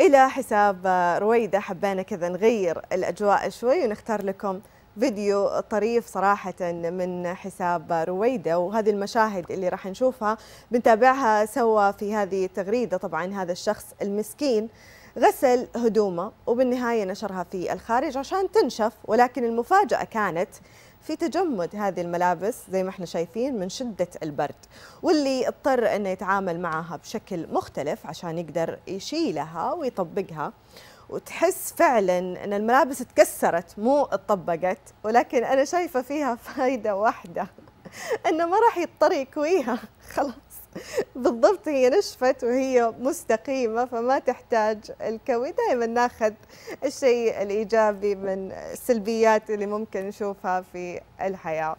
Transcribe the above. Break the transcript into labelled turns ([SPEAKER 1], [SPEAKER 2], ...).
[SPEAKER 1] إلى حساب آه، رويدة حبينا كذا نغير الأجواء شوي ونختار لكم فيديو طريف صراحة من حساب رويدة وهذه المشاهد اللي راح نشوفها بنتابعها سوا في هذه التغريدة طبعا هذا الشخص المسكين غسل هدومه وبالنهاية نشرها في الخارج عشان تنشف ولكن المفاجأة كانت في تجمد هذه الملابس زي ما احنا شايفين من شدة البرد واللي اضطر انه يتعامل معها بشكل مختلف عشان يقدر يشيلها ويطبقها وتحس فعلا ان الملابس اتكسرت مو اتطبقت ولكن انا شايفه فيها فايده واحده انه ما راح يضطر يكويها خلاص بالضبط هي نشفت وهي مستقيمة فما تحتاج
[SPEAKER 2] الكوي دائما ناخذ الشيء الإيجابي من السلبيات اللي ممكن نشوفها في الحياة